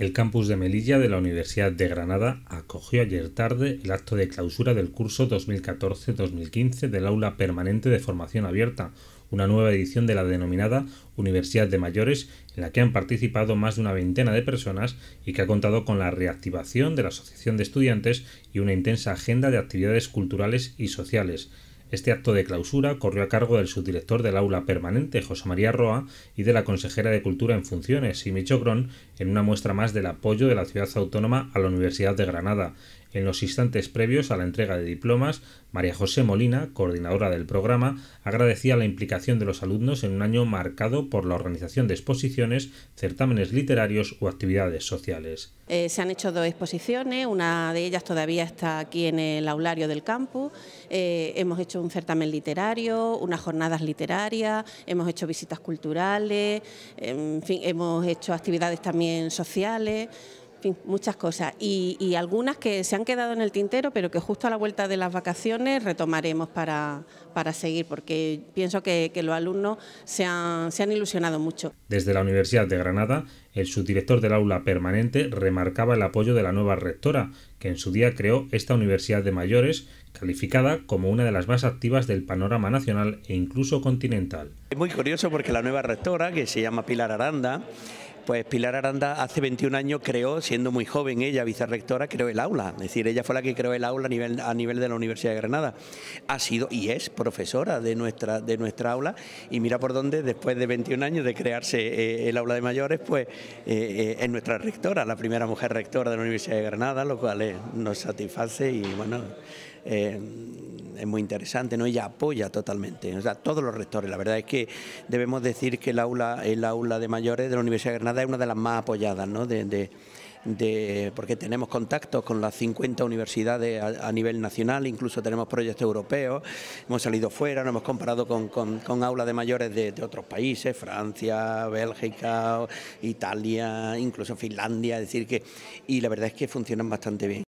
El campus de Melilla de la Universidad de Granada acogió ayer tarde el acto de clausura del curso 2014-2015 del Aula Permanente de Formación Abierta, una nueva edición de la denominada Universidad de Mayores, en la que han participado más de una veintena de personas y que ha contado con la reactivación de la Asociación de Estudiantes y una intensa agenda de actividades culturales y sociales. Este acto de clausura corrió a cargo del subdirector del aula permanente, José María Roa, y de la consejera de Cultura en funciones, Simi Chocron, en una muestra más del apoyo de la ciudad autónoma a la Universidad de Granada, en los instantes previos a la entrega de diplomas, María José Molina, coordinadora del programa, agradecía la implicación de los alumnos en un año marcado por la organización de exposiciones, certámenes literarios o actividades sociales. Eh, se han hecho dos exposiciones, una de ellas todavía está aquí en el aulario del campus. Eh, hemos hecho un certamen literario, unas jornadas literarias, hemos hecho visitas culturales, hemos hecho actividades también sociales muchas cosas. Y, algunas que se han quedado en el tintero, pero que justo a la vuelta de las vacaciones retomaremos para, para seguir, porque pienso que, los alumnos se han, se han ilusionado mucho. Desde la Universidad de Granada, el subdirector del aula permanente remarcaba el apoyo de la nueva rectora, que en su día creó esta Universidad de Mayores, calificada como una de las más activas del panorama nacional e incluso continental. Es muy curioso porque la nueva rectora, que se llama Pilar Aranda, pues Pilar Aranda hace 21 años creó, siendo muy joven ella, vicerrectora, creó el aula. Es decir, ella fue la que creó el aula a nivel, de la Universidad de Granada. Ha sido y es profesora de nuestra, de nuestra aula y mira por dónde, después de 21 años de crearse eh, el aula de mayores, pues eh, eh, es nuestra rectora, la primera mujer rectora de la Universidad de Granada, lo cual nos satisface y bueno es muy interesante, ¿no? Ella apoya totalmente, o sea, todos los rectores. La verdad es que debemos decir que el aula, el aula de mayores de la Universidad de Granada es una de las más apoyadas, ¿no? De, de, porque tenemos contactos con las 50 universidades a, nivel nacional, incluso tenemos proyectos europeos, hemos salido fuera, nos hemos comparado con, con, aulas de mayores de, otros países, Francia, Bélgica, Italia, incluso Finlandia, decir que, y la verdad es que funcionan bastante bien.